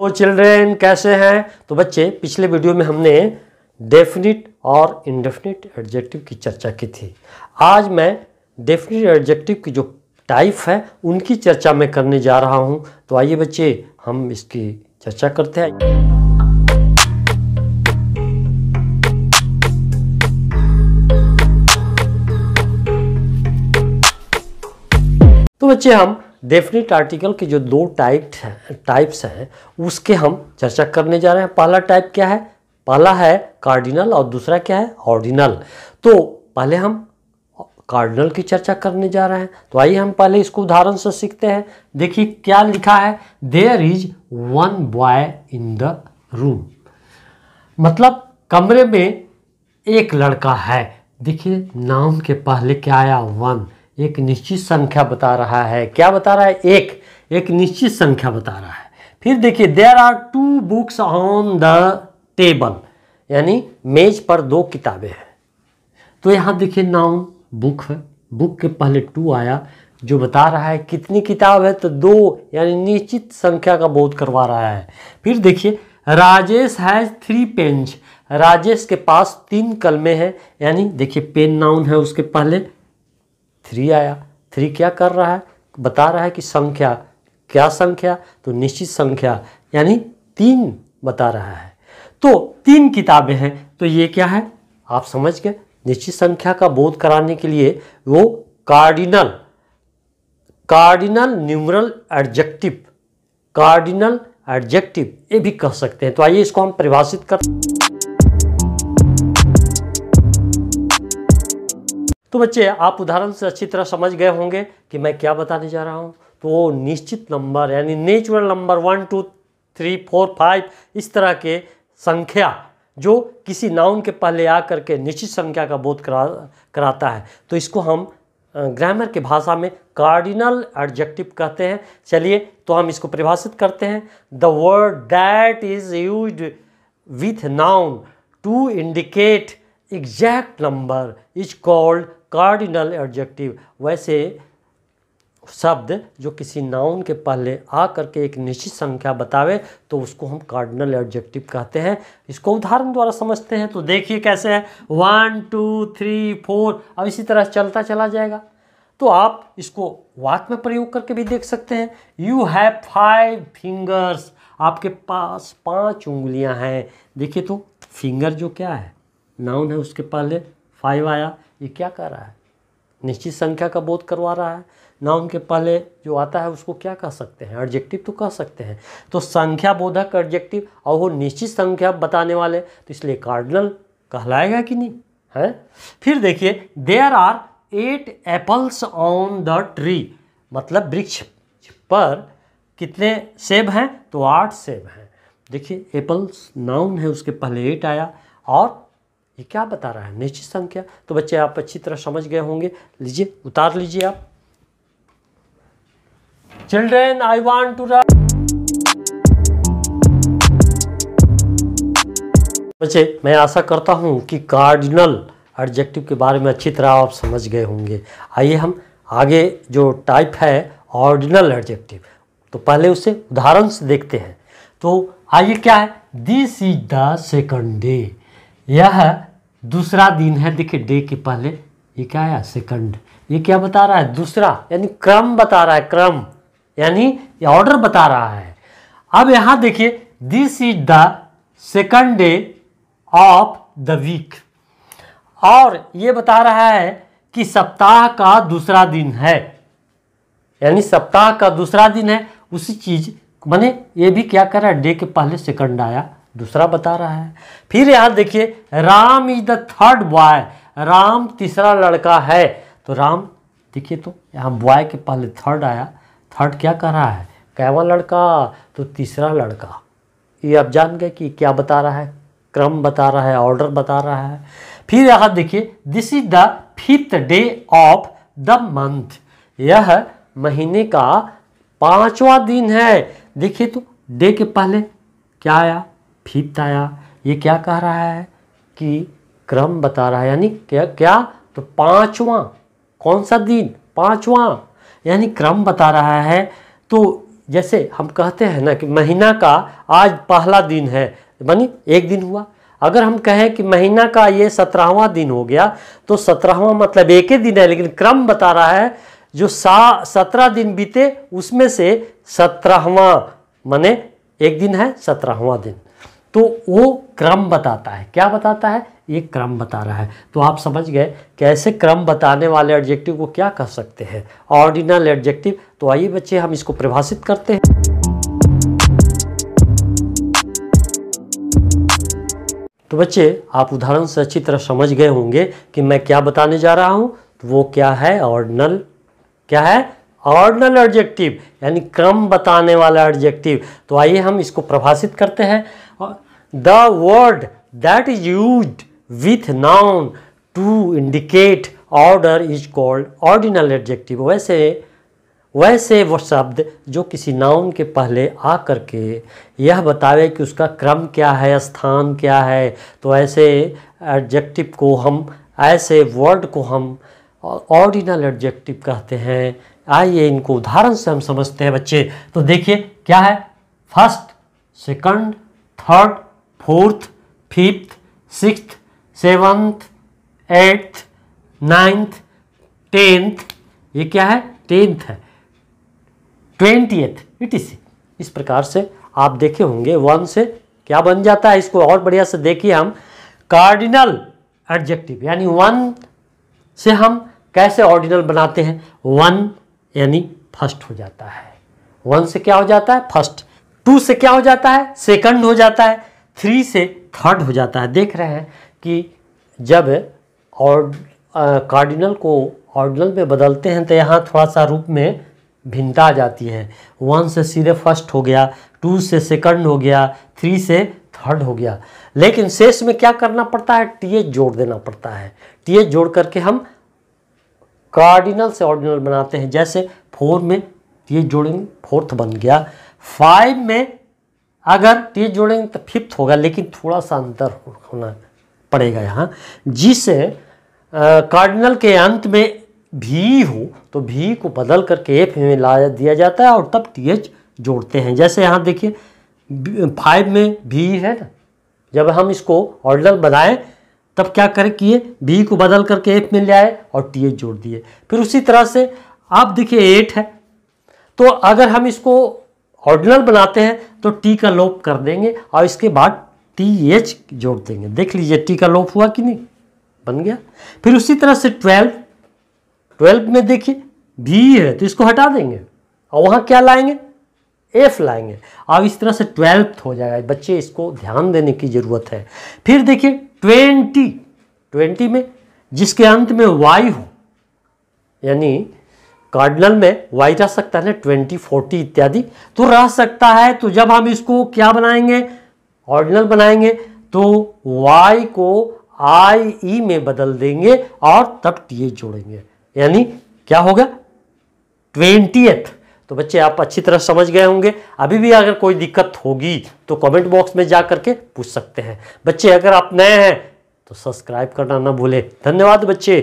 तो चिल्ड्रेन कैसे हैं तो बच्चे पिछले वीडियो में हमने डेफिनिट और इनडेफिनिट एडजेक्टिव की चर्चा की थी आज मैं डेफिनिट एडजेक्टिव की जो टाइप है उनकी चर्चा मैं करने जा रहा हूं तो आइए बच्चे हम इसकी चर्चा करते हैं तो बच्चे हम डेफिनेट आर्टिकल के जो दो टाइप टाइप्स हैं उसके हम चर्चा करने जा रहे हैं पहला टाइप क्या है पहला है कार्डिनल और दूसरा क्या है ऑर्डिनल तो पहले हम कार्डिनल की चर्चा करने जा रहे हैं तो आइए हम पहले इसको उदाहरण से सीखते हैं देखिए क्या लिखा है there is one boy in the room मतलब कमरे में एक लड़का है देखिए नाम के पहले क्या आया वन एक निश्चित संख्या बता रहा है क्या बता रहा है एक एक निश्चित संख्या बता रहा है फिर देखिए there are two books on the table यानी मेज पर दो किताबें हैं तो यहाँ देखिए नाउन बुक है बुक के पहले टू आया जो बता रहा है कितनी किताब है तो दो यानी निश्चित संख्या का बोध करवा रहा है फिर देखिए Rajesh has three pens Rajesh के पास तीन कलमे हैं यानी देखिए पेन नाउन है उसके पहले थ्री आया थ्री क्या कर रहा है बता रहा है कि संख्या क्या संख्या तो निश्चित संख्या यानी तीन बता रहा है तो तीन किताबें हैं तो ये क्या है आप समझ गए निश्चित संख्या का बोध कराने के लिए वो cardinal cardinal numeral adjective cardinal adjective ये भी कह सकते हैं तो आइए इसको हम परिभाषित कर तो बच्चे आप उदाहरण से अच्छी तरह समझ गए होंगे कि मैं क्या बताने जा रहा हूँ तो वो निश्चित नंबर यानी natural number one two three four five इस तरह के संख्या जो किसी नाउन के पहले आ करके निश्चित संख्या का बोध करा कराता है तो इसको हम ग्रामर के भाषा में कार्डिनल एडजेक्टिव कहते हैं चलिए तो हम इसको परिभाषित करते हैं the word that is use with noun to indicate exact number is called cardinal adjective वैसे शब्द जो किसी नाउन के पहले आ करके एक निश्चित संख्या बतावे तो उसको हम कार्डिनल एडजेक्टिव कहते हैं इसको उदाहरण द्वारा समझते हैं तो देखिए कैसे है वन टू थ्री फोर अब इसी तरह चलता चला जाएगा तो आप इसको वाक में प्रयोग करके भी देख सकते हैं यू हैव फाइव फिंगर्स आपके पास पांच उंगलियां हैं देखिए तो फिंगर जो क्या है नाउन है उसके पहले फाइव आया ये क्या कर रहा है निश्चित संख्या का बोध करवा रहा है नाउन के पहले जो आता है उसको क्या कह सकते हैं एडजेक्टिव तो कह सकते हैं तो संख्या बोधक एडजेक्टिव और वो निश्चित संख्या बताने वाले तो इसलिए कार्डनल कहलाएगा कि नहीं है फिर देखिए there are eight apples on the tree मतलब वृक्ष पर कितने सेब हैं तो आठ सेब हैं देखिए एप्पल्स नाउन है उसके पहले एट आया और ये क्या बता रहा है निश्चित संख्या तो बच्चे आप अच्छी तरह समझ गए होंगे लीजिए उतार लीजिए आप चिल्ड्रेन आई वॉन्ट टू बच्चे मैं आशा करता हूं कि कार्डिनल एडजेक्टिव के बारे में अच्छी तरह आप समझ गए होंगे आइए हम आगे जो टाइप है ऑर्डिनल एडजेक्टिव तो पहले उसे उदाहरण से देखते हैं तो आइए क्या है this is the second day यह दूसरा दिन है देखिए डे के पहले ये क्या आया सेकंड ये क्या बता रहा है दूसरा यानी क्रम बता रहा है क्रम यानी ऑर्डर बता रहा है अब यहां देखिए this is the second day of the week और ये बता रहा है कि सप्ताह का दूसरा दिन है यानी सप्ताह का दूसरा दिन है उसी चीज माने ये भी क्या कर रहा है डे के पहले सेकंड आया दूसरा बता रहा है फिर यहाँ देखिए Ram is the third boy Ram तीसरा लड़का है तो राम देखिए तो यहाँ बॉय के पहले थर्ड आया थर्ड क्या कर रहा है कैवा लड़का तो तीसरा लड़का ये आप जान गए कि क्या बता रहा है क्रम बता रहा है ऑर्डर बता रहा है फिर यहाँ देखिए this is the fifth day of the month यह महीने का पांचवा दिन है देखिए तो डे के पहले क्या आया फीताया ये क्या कह रहा है कि क्रम बता रहा है यानी क्या क्या तो पांचवा कौन सा दिन पांचवा यानी क्रम बता रहा है तो जैसे हम कहते हैं ना कि महीना का आज पहला दिन है मानी एक दिन हुआ अगर हम कहें कि महीना का ये सत्रहवा दिन हो गया तो सत्रहवा मतलब एक ही दिन है लेकिन क्रम बता रहा है जो सा सत्रह दिन बीते उसमें से सत्रहवा माने एक दिन है सत्रहवा दिन तो वो क्रम बताता है क्या बताता है ये क्रम बता रहा है तो आप समझ गए कैसे क्रम बताने वाले एडजेक्टिव को क्या कह सकते हैं ऑर्डिनल एडजेक्टिव तो आइए बच्चे हम इसको परिभाषित करते हैं तो बच्चे आप उदाहरण से अच्छी तरह समझ गए होंगे कि मैं क्या बताने जा रहा हूं तो वो क्या है ऑर्डिनल क्या है ऑर्डिनल एडजेक्टिव यानी क्रम बताने वाला एडजेक्टिव तो आइए हम इसको परिभाषित करते हैं और the word that is use with noun to indicate order is called ordinal adjective वैसे वैसे वो शब्द जो किसी नाउन के पहले आ करके यह बतावे कि उसका क्रम क्या है स्थान क्या है तो ऐसे एडजेक्टिव को हम ऐसे वर्ड को हम ऑर्डिनल एडजेक्टिव कहते हैं आइए इनको उदाहरण से हम समझते हैं बच्चे तो देखिए क्या है first second third fourth fifth six seventh eighth ninth tenth ये क्या है टेंथ है ट्वेंटियथ इट इज इस प्रकार से आप देखे होंगे वन से क्या बन जाता है इसको और बढ़िया से देखिए हम कार्डिनल एडजेक्टिव यानी वन से हम कैसे ऑर्डिनल बनाते हैं वन यानी फर्स्ट हो जाता है वन से क्या हो जाता है फर्स्ट टू से क्या हो जाता है सेकंड हो जाता है थ्री से थर्ड हो जाता है देख रहे हैं कि जब और कार्डिनल को ऑर्डिनल में बदलते हैं तो यहाँ थोड़ा सा रूप में भिन्नता आ जाती है वन से सीधे फर्स्ट हो गया टू से सेकंड हो गया थ्री से थर्ड हो गया लेकिन शेष में क्या करना पड़ता है टी जोड़ देना पड़ता है टी जोड़ करके हम कार्डिनल से ऑर्डिनल बनाते हैं जैसे फोर में टी जोड़ेंगे फोर्थ बन गया फाइव में अगर तीस जोड़ेंगे तो फिफ्थ होगा लेकिन थोड़ा सा अंतर होना पड़ेगा यहाँ जिससे कार्डिनल के अंत में भी हो तो भी को बदल करके एफ में ला दिया जाता है और तब टी एच जोड़ते हैं जैसे यहाँ देखिए फाइव में भी है ना जब हम इसको ऑर्डर बनाएं तब क्या करें किए बी को बदल करके एफ में ले आए और टी एच जोड़ दिए फिर उसी तरह से आप देखिए एट है तो अगर हम इसको ऑर्डिनल बनाते हैं तो टी का लोप कर देंगे और इसके बाद टी एच जोड़ देंगे देख लीजिए टी का लोप हुआ कि नहीं बन गया फिर उसी तरह से ट्वेल्व ट्वेल्व में देखिए भी है तो इसको हटा देंगे और वहाँ क्या लाएंगे एफ लाएंगे अब इस तरह से ट्वेल्थ हो जाएगा बच्चे इसको ध्यान देने की ज़रूरत है फिर देखिए ट्वेंटी ट्वेंटी में जिसके अंत में वाई हो यानी कार्डिनल में वाई जा सकता है ट्वेंटी फोर्टी इत्यादि तो रह सकता है तो जब हम इसको क्या बनाएंगे ऑर्डिनल बनाएंगे तो वाई को आई ई e में बदल देंगे और तब टी एच जोड़ेंगे यानी क्या होगा ट्वेंटी तो बच्चे आप अच्छी तरह समझ गए होंगे अभी भी अगर कोई दिक्कत होगी तो कमेंट बॉक्स में जा करके पूछ सकते हैं बच्चे अगर आप नए हैं तो सब्सक्राइब करना ना भूले धन्यवाद बच्चे